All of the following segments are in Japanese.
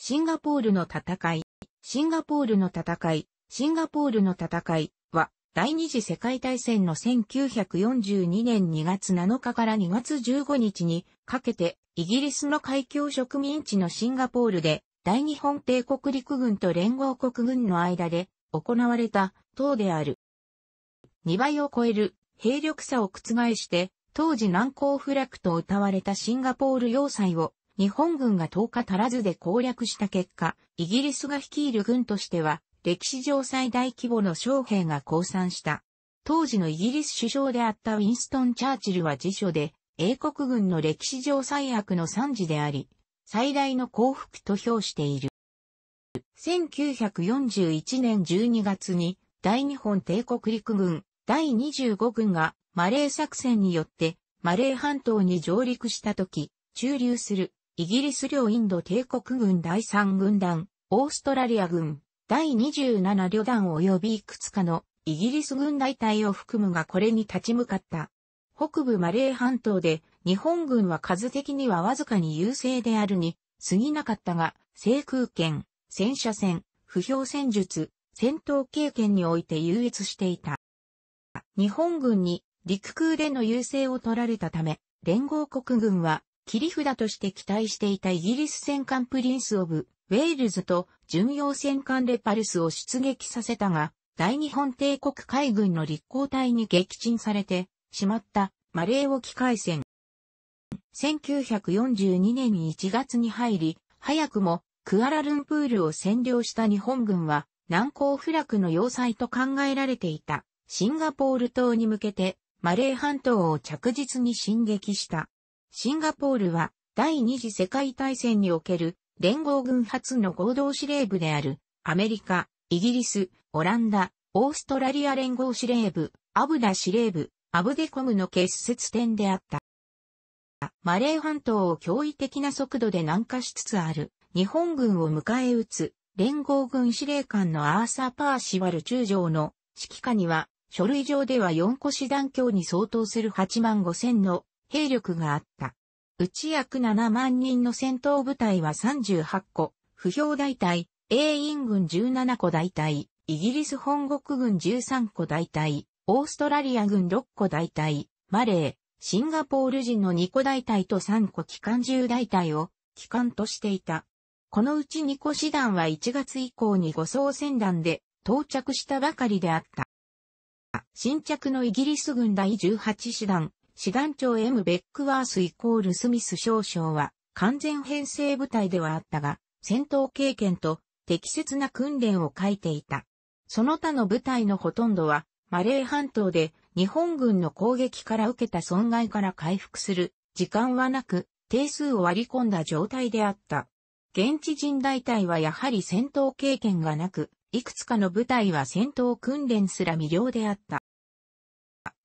シンガポールの戦い、シンガポールの戦い、シンガポールの戦いは、第二次世界大戦の1942年2月7日から2月15日にかけて、イギリスの海峡植民地のシンガポールで、大日本帝国陸軍と連合国軍の間で行われた党である。2倍を超える兵力差を覆して、当時難攻不落と謳われたシンガポール要塞を日本軍が10日足らずで攻略した結果、イギリスが率いる軍としては、歴史上最大規模の将兵が降参した。当時のイギリス首相であったウィンストン・チャーチルは辞書で、英国軍の歴史上最悪の惨事であり、最大の幸福と評している。1941年12月に、大日本帝国陸軍第25軍がマレー作戦によってマレー半島に上陸した時、駐留するイギリス領インド帝国軍第3軍団、オーストラリア軍、第27旅団及びいくつかのイギリス軍大隊を含むがこれに立ち向かった。北部マレー半島で日本軍は数的にはわずかに優勢であるに過ぎなかったが、制空権、戦車戦、不評戦術、戦闘経験において優越していた。日本軍に陸空での優勢を取られたため、連合国軍は切り札として期待していたイギリス戦艦プリンス・オブ・ウェールズと巡洋戦艦レパルスを出撃させたが、大日本帝国海軍の立航隊に撃沈されてしまったマレー沖海戦。1942年1月に入り、早くもクアラルンプールを占領した日本軍は難攻不落の要塞と考えられていたシンガポール島に向けてマレー半島を着実に進撃した。シンガポールは第二次世界大戦における連合軍初の合同司令部であるアメリカ、イギリス、オランダ、オーストラリア連合司令部、アブダ司令部、アブデコムの結節点であった。マレー半島を驚異的な速度で南下しつつある日本軍を迎え撃つ連合軍司令官のアーサー・パーシワル中将の指揮下には書類上では4個師団協に相当する8万5千の兵力があった。うち約7万人の戦闘部隊は38個、不評大隊、英印軍17個大隊、イギリス本国軍13個大隊、オーストラリア軍6個大隊、マレー、シンガポール人の2個大隊と3個機関銃大隊を機関としていた。このうち2個師団は1月以降に護送船団で到着したばかりであった。新着のイギリス軍第18師団、師団長 M. ベックワースイコールスミス少将は完全編成部隊ではあったが、戦闘経験と適切な訓練を書いていた。その他の部隊のほとんどは、マレー半島で日本軍の攻撃から受けた損害から回復する時間はなく、定数を割り込んだ状態であった。現地人大隊はやはり戦闘経験がなく、いくつかの部隊は戦闘訓練すら未了であった。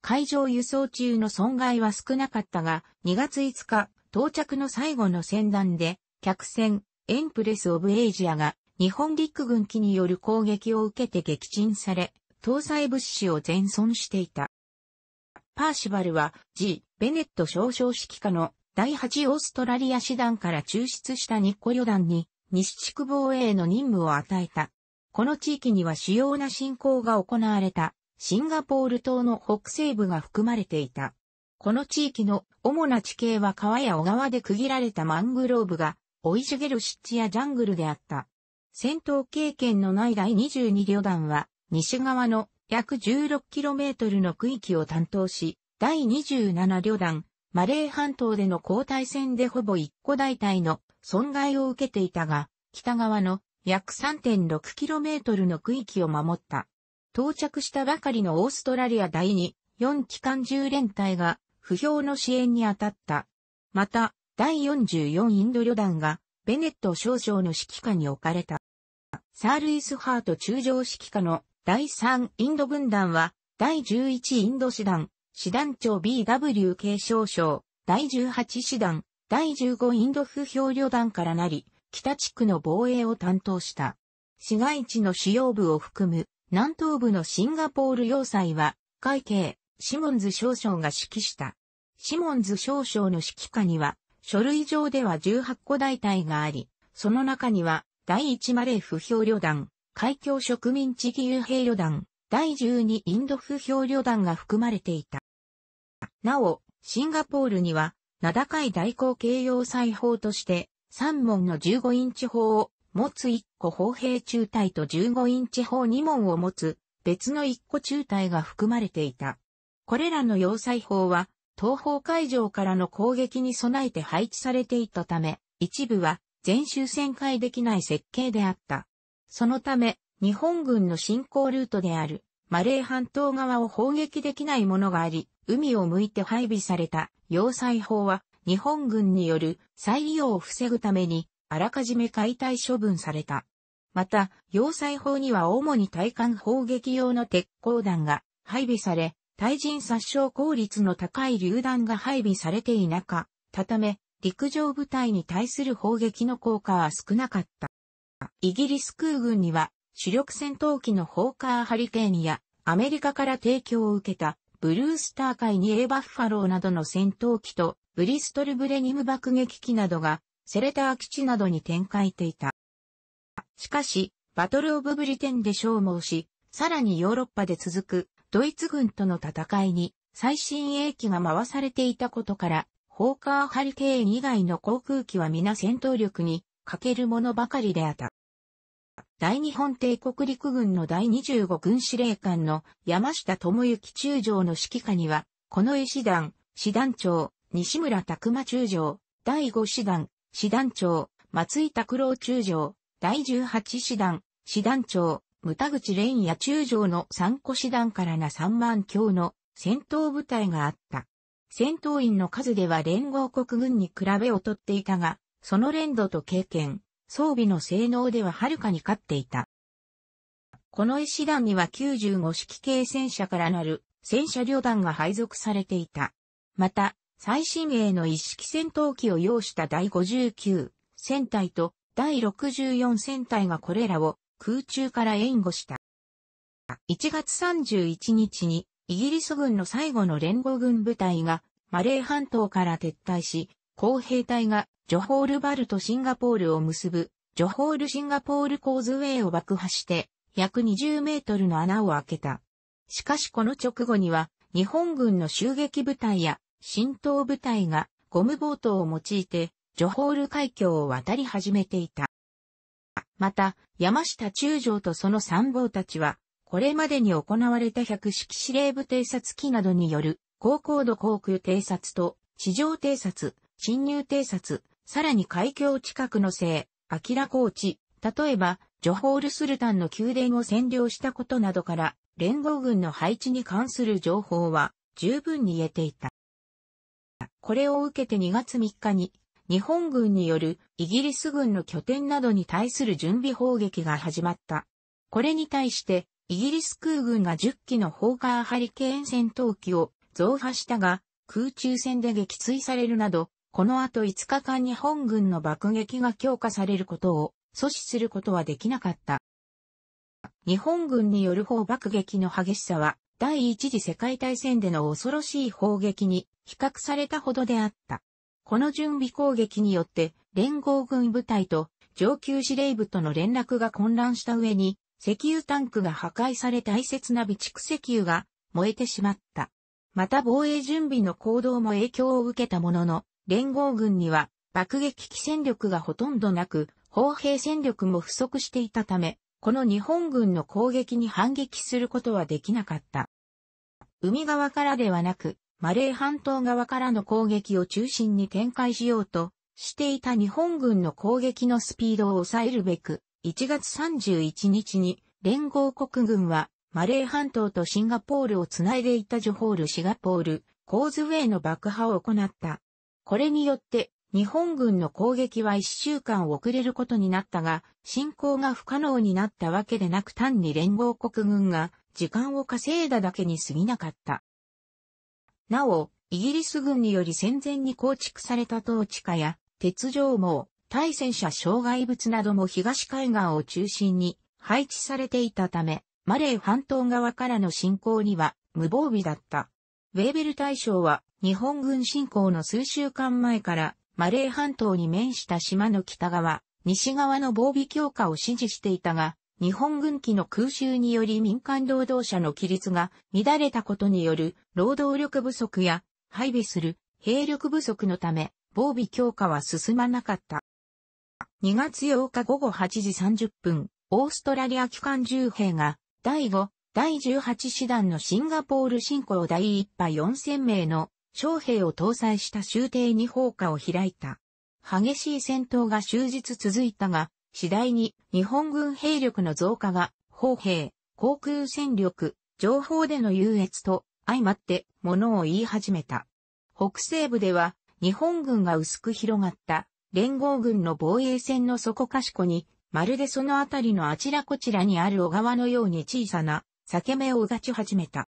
海上輸送中の損害は少なかったが、2月5日、到着の最後の船団で、客船、エンプレス・オブ・エイジアが、日本陸軍機による攻撃を受けて撃沈され、搭載物資を全損していた。パーシバルは G. ベネット少将指揮下の第8オーストラリア師団から抽出した日光旅団に西地区防衛の任務を与えた。この地域には主要な侵攻が行われたシンガポール島の北西部が含まれていた。この地域の主な地形は川や小川で区切られたマングローブが追い茂る湿地やジャングルであった。戦闘経験のない第22旅団は西側の約 16km の区域を担当し、第27旅団、マレー半島での交代戦でほぼ1個大隊の損害を受けていたが、北側の約 3.6km の区域を守った。到着したばかりのオーストラリア第2、4機関銃連隊が不評の支援に当たった。また、第44インド旅団がベネット少将の指揮下に置かれた。サールイスハート中将指揮下の第3インド軍団は第11インド師団、師団長 BW 継承将、第18師団、第15インド不評旅団からなり、北地区の防衛を担当した。市街地の主要部を含む南東部のシンガポール要塞は、会計、シモンズ少将が指揮した。シモンズ少将の指揮下には、書類上では18個大隊があり、その中には、第1マレー不評旅団、海峡植民地義勇兵旅団、第12インド不評旅団が含まれていた。なお、シンガポールには、名高い大口形要塞法として、3門の15インチ砲を持つ1個砲兵中隊と15インチ砲2門を持つ別の1個中隊が含まれていた。これらの要塞砲は東方海上からの攻撃に備えて配置されていたため、一部は全周旋回できない設計であった。そのため、日本軍の進行ルートであるマレー半島側を砲撃できないものがあり、海を向いて配備された要塞砲は日本軍による再利用を防ぐためにあらかじめ解体処分された。また、要塞砲には主に対艦砲撃用の鉄鋼弾が配備され、対人殺傷効率の高い榴弾が配備されていなかったため、陸上部隊に対する砲撃の効果は少なかった。イギリス空軍には主力戦闘機のホーカーハリケーンやアメリカから提供を受けたブルースター海に A バッファローなどの戦闘機とブリストルブレニム爆撃機などがセレター基地などに展開ていた。しかし、バトル・オブ・ブリテンで消耗し、さらにヨーロッパで続くドイツ軍との戦いに最新鋭機が回されていたことから、ホーカーハリケーン以外の航空機は皆戦闘力に欠けるものばかりであった。大日本帝国陸軍の第25軍司令官の山下智之中将の指揮下には、この絵師団、師団長、西村拓馬中将、第5師団、師団長、松井拓郎中将、第十八師団、師団長、牟田口蓮也中将の三個師団からな三万強の戦闘部隊があった。戦闘員の数では連合国軍に比べ劣っていたが、その連度と経験、装備の性能でははるかに勝っていた。この絵師団には95式系戦車からなる戦車旅団が配属されていた。また、最新鋭の一式戦闘機を要した第59戦隊と第64戦隊がこれらを空中から援護した。1月31日にイギリス軍の最後の連合軍部隊がマレー半島から撤退し、工兵隊がジョホールバルとシンガポールを結ぶジョホールシンガポールコーズウェイを爆破して約20メートルの穴を開けた。しかしこの直後には日本軍の襲撃部隊や浸透部隊がゴムボートを用いて、ジョホール海峡を渡り始めていた。また、山下中将とその参謀たちは、これまでに行われた百式司令部偵察機などによる、高高度航空偵察と、地上偵察、侵入偵察、さらに海峡近くの西、アキラ高地、例えば、ジョホールスルタンの宮殿を占領したことなどから、連合軍の配置に関する情報は十分に得ていた。これを受けて2月3日に、日本軍によるイギリス軍の拠点などに対する準備砲撃が始まった。これに対して、イギリス空軍が10機のホーカーハリケーン戦闘機を増派したが、空中戦で撃墜されるなど、この後5日間日本軍の爆撃が強化されることを阻止することはできなかった。日本軍による砲爆撃の激しさは第一次世界大戦での恐ろしい砲撃に比較されたほどであった。この準備攻撃によって連合軍部隊と上級司令部との連絡が混乱した上に石油タンクが破壊され大切な備蓄石油が燃えてしまった。また防衛準備の行動も影響を受けたものの、連合軍には爆撃機戦力がほとんどなく、砲兵戦力も不足していたため、この日本軍の攻撃に反撃することはできなかった。海側からではなく、マレー半島側からの攻撃を中心に展開しようとしていた日本軍の攻撃のスピードを抑えるべく、1月31日に連合国軍はマレー半島とシンガポールをつないでいたジョホールシガポール、コーズウェイの爆破を行った。これによって日本軍の攻撃は1週間遅れることになったが、進行が不可能になったわけでなく単に連合国軍が時間を稼いだだけに過ぎなかった。なお、イギリス軍により戦前に構築された統治下や、鉄条網、対戦車障害物なども東海岸を中心に配置されていたため、マレー半島側からの侵攻には無防備だった。ウェーベル大将は日本軍侵攻の数週間前からマレー半島に面した島の北側、西側の防備強化を指示していたが、日本軍機の空襲により民間労働者の規律が乱れたことによる労働力不足や配備する兵力不足のため防備強化は進まなかった。2月8日午後8時30分、オーストラリア機関銃兵が第5、第18師団のシンガポール侵攻第1波4000名の将兵を搭載した終艇に砲火を開いた。激しい戦闘が終日続いたが、次第に日本軍兵力の増加が、砲兵、航空戦力、情報での優越と相まって物を言い始めた。北西部では日本軍が薄く広がった連合軍の防衛線の底かしこに、まるでそのあたりのあちらこちらにある小川のように小さな裂け目をうがち始めた。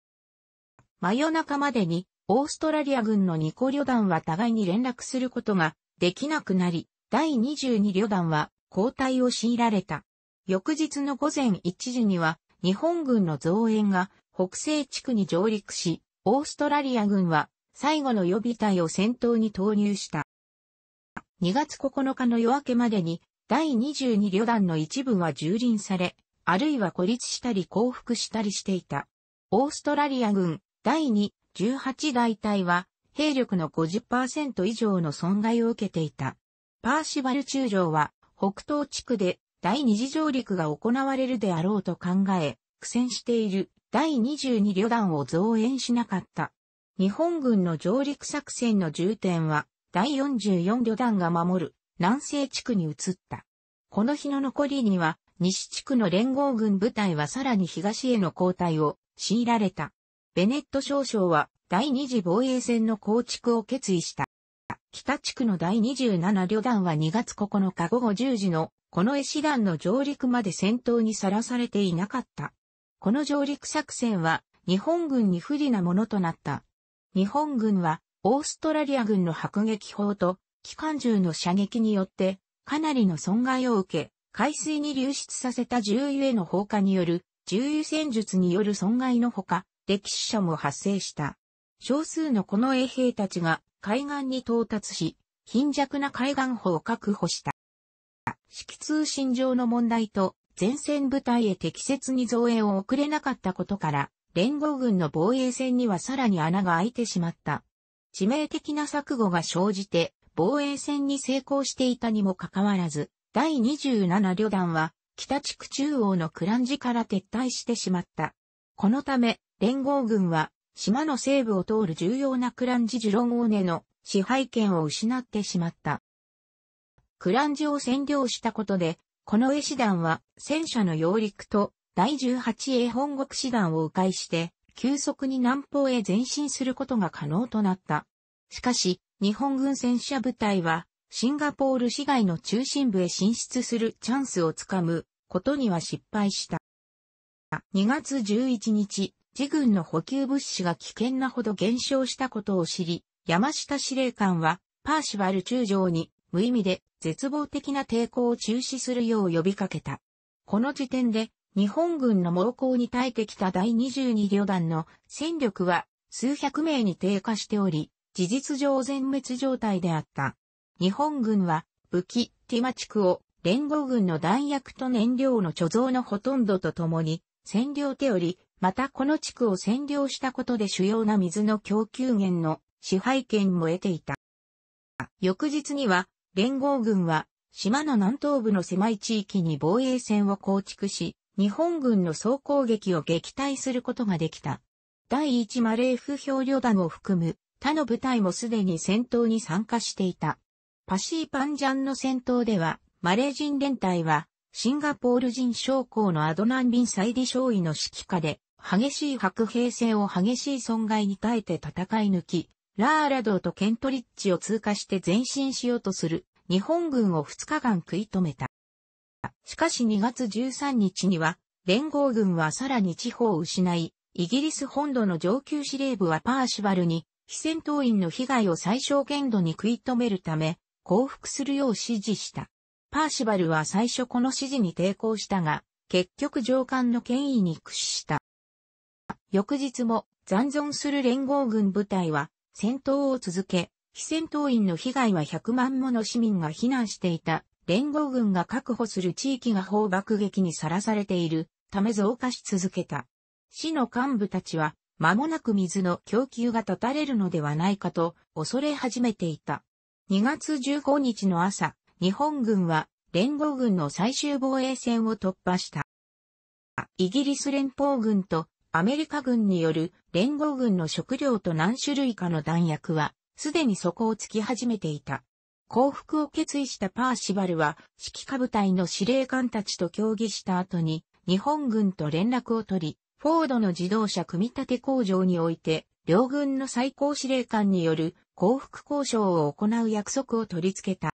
真夜中までにオーストラリア軍の2個旅団は互いに連絡することができなくなり、第22旅団は交代を強いられた。翌日の午前1時には、日本軍の増援が北西地区に上陸し、オーストラリア軍は最後の予備隊を戦闘に投入した。2月9日の夜明けまでに第22旅団の一部は蹂躙され、あるいは孤立したり降伏したりしていた。オーストラリア軍第2、18大隊は兵力の50%以上の損害を受けていた。パーシバル中将は北東地区で第二次上陸が行われるであろうと考え、苦戦している第22旅団を増援しなかった。日本軍の上陸作戦の重点は、第44旅団が守る南西地区に移った。この日の残りには、西地区の連合軍部隊はさらに東への交代を強いられた。ベネット少将は第二次防衛戦の構築を決意した。北地区の第27旅団は2月9日午後10時の、この絵師団の上陸まで戦闘にさらされていなかった。この上陸作戦は、日本軍に不利なものとなった。日本軍は、オーストラリア軍の迫撃砲と、機関銃の射撃によって、かなりの損害を受け、海水に流出させた重油への放火による、重油戦術による損害のほか、歴史者も発生した。少数のこの衛兵たちが海岸に到達し、貧弱な海岸砲を確保した。式通信上の問題と前線部隊へ適切に増援を送れなかったことから、連合軍の防衛線にはさらに穴が開いてしまった。致命的な錯誤が生じて、防衛戦に成功していたにもかかわらず、第27旅団は、北地区中央のクランジから撤退してしまった。このため、連合軍は、島の西部を通る重要なクランジ・ジュロン・オーネの支配権を失ってしまった。クランジを占領したことで、この絵師団は戦車の揚陸と第18英本国師団を迂回して、急速に南方へ前進することが可能となった。しかし、日本軍戦車部隊は、シンガポール市街の中心部へ進出するチャンスをつかむことには失敗した。2月11日、自軍の補給物資が危険なほど減少したことを知り、山下司令官は、パーシバル中将に、無意味で、絶望的な抵抗を中止するよう呼びかけた。この時点で、日本軍の猛攻に耐えてきた第22旅団の戦力は数百名に低下しており、事実上全滅状態であった。日本軍は武器、ティマ地区を連合軍の弾薬と燃料の貯蔵のほとんどとともに占領手よりまたこの地区を占領したことで主要な水の供給源の支配権も得ていた。翌日には、連合軍は、島の南東部の狭い地域に防衛線を構築し、日本軍の総攻撃を撃退することができた。第一マレーフ兵旅団を含む他の部隊もすでに戦闘に参加していた。パシーパンジャンの戦闘では、マレー人連隊は、シンガポール人将校のアドナン・ビン・サイディ将尉の指揮下で、激しい白兵戦を激しい損害に耐えて戦い抜き、ラーラ道とケントリッチを通過して前進しようとする日本軍を2日間食い止めた。しかし2月13日には、連合軍はさらに地方を失い、イギリス本土の上級司令部はパーシバルに、非戦闘員の被害を最小限度に食い止めるため、降伏するよう指示した。パーシバルは最初この指示に抵抗したが、結局上官の権威に屈した。翌日も残存する連合軍部隊は戦闘を続け、非戦闘員の被害は100万もの市民が避難していた。連合軍が確保する地域が砲爆撃にさらされているため増加し続けた。市の幹部たちは間もなく水の供給が断たれるのではないかと恐れ始めていた。2月15日の朝、日本軍は連合軍の最終防衛線を突破した。イギリス連邦軍とアメリカ軍による連合軍の食料と何種類かの弾薬は、すでに底をつき始めていた。降伏を決意したパーシバルは、指揮下部隊の司令官たちと協議した後に、日本軍と連絡を取り、フォードの自動車組み立て工場において、両軍の最高司令官による降伏交渉を行う約束を取り付けた。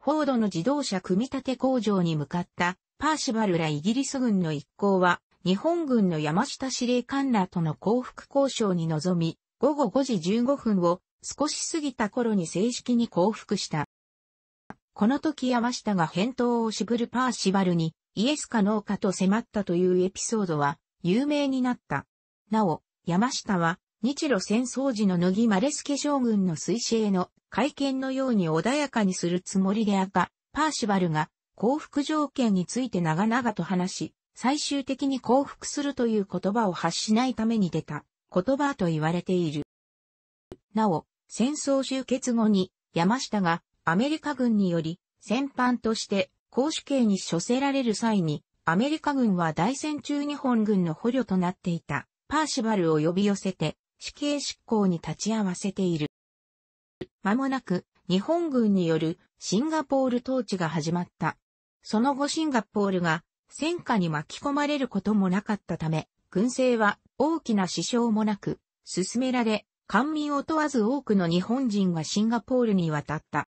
フォードの自動車組み立て工場に向かったパーシバルらイギリス軍の一行は日本軍の山下司令官らとの降伏交渉に臨み、午後5時15分を少し過ぎた頃に正式に降伏した。この時山下が返答を渋るパーシバルにイエスかノーかと迫ったというエピソードは有名になった。なお、山下は日露戦争時の乃木マレスケ将軍の推進への会見のように穏やかにするつもりであった。パーシバルが降伏条件について長々と話し、最終的に降伏するという言葉を発しないために出た言葉と言われている。なお、戦争終結後に山下がアメリカ軍により戦犯として公主刑に処せられる際にアメリカ軍は大戦中日本軍の捕虜となっていたパーシバルを呼び寄せて死刑執行に立ち会わせている。まもなく日本軍によるシンガポール統治が始まった。その後シンガポールが戦火に巻き込まれることもなかったため、軍政は大きな支障もなく、進められ、官民を問わず多くの日本人がシンガポールに渡った。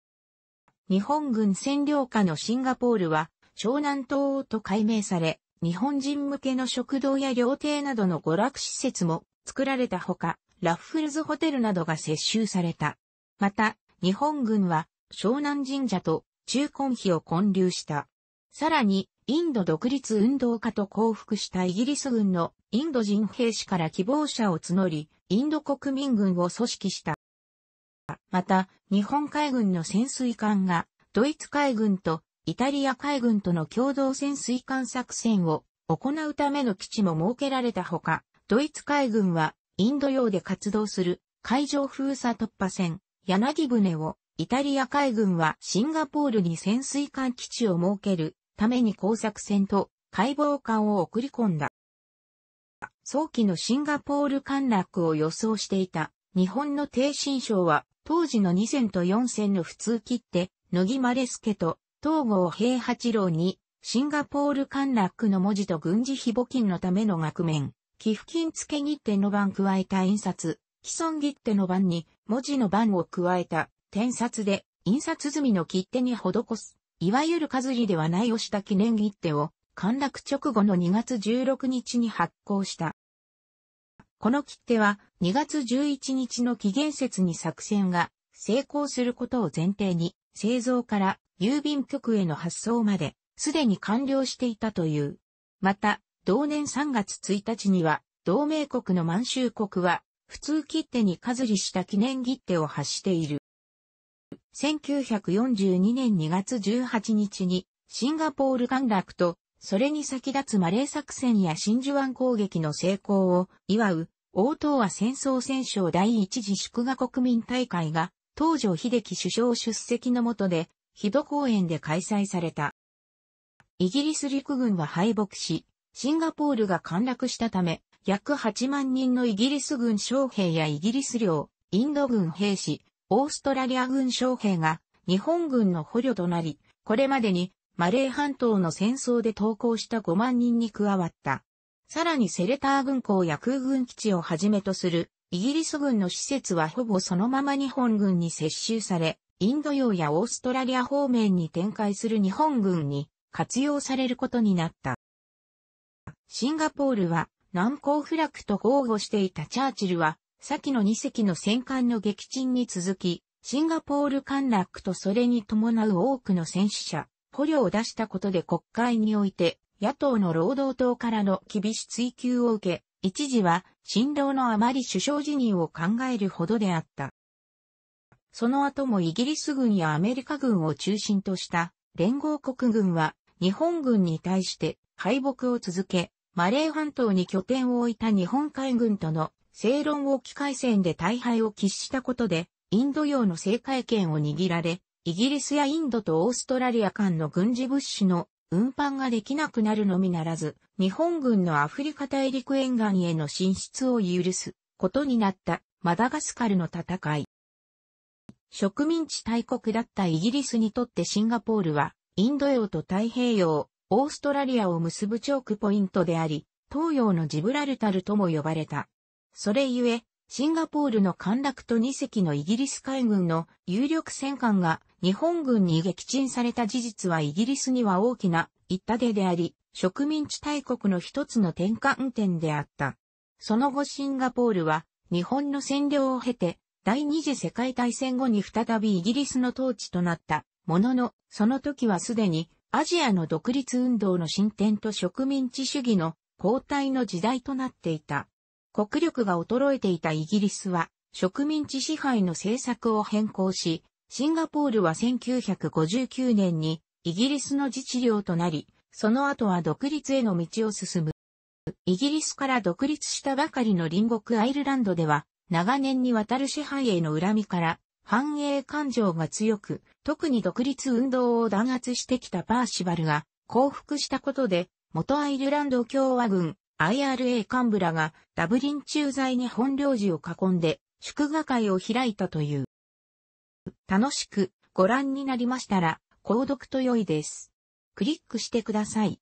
日本軍占領下のシンガポールは、湘南島と改名され、日本人向けの食堂や料亭などの娯楽施設も作られたほか、ラッフルズホテルなどが接収された。また、日本軍は湘南神社と中根碑を建立した。さらに、インド独立運動家と降伏したイギリス軍のインド人兵士から希望者を募り、インド国民軍を組織した。また、日本海軍の潜水艦が、ドイツ海軍とイタリア海軍との共同潜水艦作戦を行うための基地も設けられたほか、ドイツ海軍はインド洋で活動する海上封鎖突破船、柳船を、イタリア海軍はシンガポールに潜水艦基地を設けるために工作船と解剖艦を送り込んだ。早期のシンガポール陥落を予想していた日本の低新省は当時の2線と4線の普通切手、野木マレスケと東郷平八郎にシンガポール陥落の文字と軍事費募金のための額面、寄付金付け切手の番加えた印刷、既存切手の番に文字の番を加えた点札で印刷済みの切手に施すいわゆる数利ではない押した記念切手を、陥落直後の2月16日に発行した。この切手は、2月11日の期限説に作戦が成功することを前提に、製造から郵便局への発送まで、すでに完了していたという。また、同年3月1日には、同盟国の満州国は、普通切手に数利した記念切手を発している。1942年2月18日にシンガポール陥落と、それに先立つマレー作戦や真珠湾攻撃の成功を祝う、王東亜戦争戦勝第一次祝賀国民大会が、東条秀樹首相出席のもとで、日戸公園で開催された。イギリス陸軍は敗北し、シンガポールが陥落したため、約8万人のイギリス軍将兵やイギリス領、インド軍兵士、オーストラリア軍将兵が日本軍の捕虜となり、これまでにマレー半島の戦争で投降した5万人に加わった。さらにセレター軍港や空軍基地をはじめとするイギリス軍の施設はほぼそのまま日本軍に接収され、インド洋やオーストラリア方面に展開する日本軍に活用されることになった。シンガポールは南港フラと豪語していたチャーチルは先の2隻の戦艦の撃沈に続き、シンガポール陥落とそれに伴う多くの戦死者、捕虜を出したことで国会において、野党の労働党からの厳しい追及を受け、一時は、新郎のあまり首相辞任を考えるほどであった。その後もイギリス軍やアメリカ軍を中心とした連合国軍は日本軍に対して敗北を続け、マレー半島に拠点を置いた日本海軍との正論を機械戦で大敗を喫したことで、インド洋の政界権を握られ、イギリスやインドとオーストラリア間の軍事物資の運搬ができなくなるのみならず、日本軍のアフリカ大陸沿岸への進出を許すことになったマダガスカルの戦い。植民地大国だったイギリスにとってシンガポールは、インド洋と太平洋、オーストラリアを結ぶチョークポイントであり、東洋のジブラルタルとも呼ばれた。それゆえ、シンガポールの陥落と2隻のイギリス海軍の有力戦艦が日本軍に撃沈された事実はイギリスには大きな痛手であり、植民地大国の一つの転換点であった。その後シンガポールは日本の占領を経て第二次世界大戦後に再びイギリスの統治となったものの、その時はすでにアジアの独立運動の進展と植民地主義の後退の時代となっていた。国力が衰えていたイギリスは植民地支配の政策を変更し、シンガポールは1959年にイギリスの自治領となり、その後は独立への道を進む。イギリスから独立したばかりの隣国アイルランドでは、長年にわたる支配への恨みから、繁栄感情が強く、特に独立運動を弾圧してきたパーシバルが降伏したことで、元アイルランド共和軍 IRA 幹部らがダブリン駐在に本領事を囲んで祝賀会を開いたという。楽しくご覧になりましたら、購読と良いです。クリックしてください。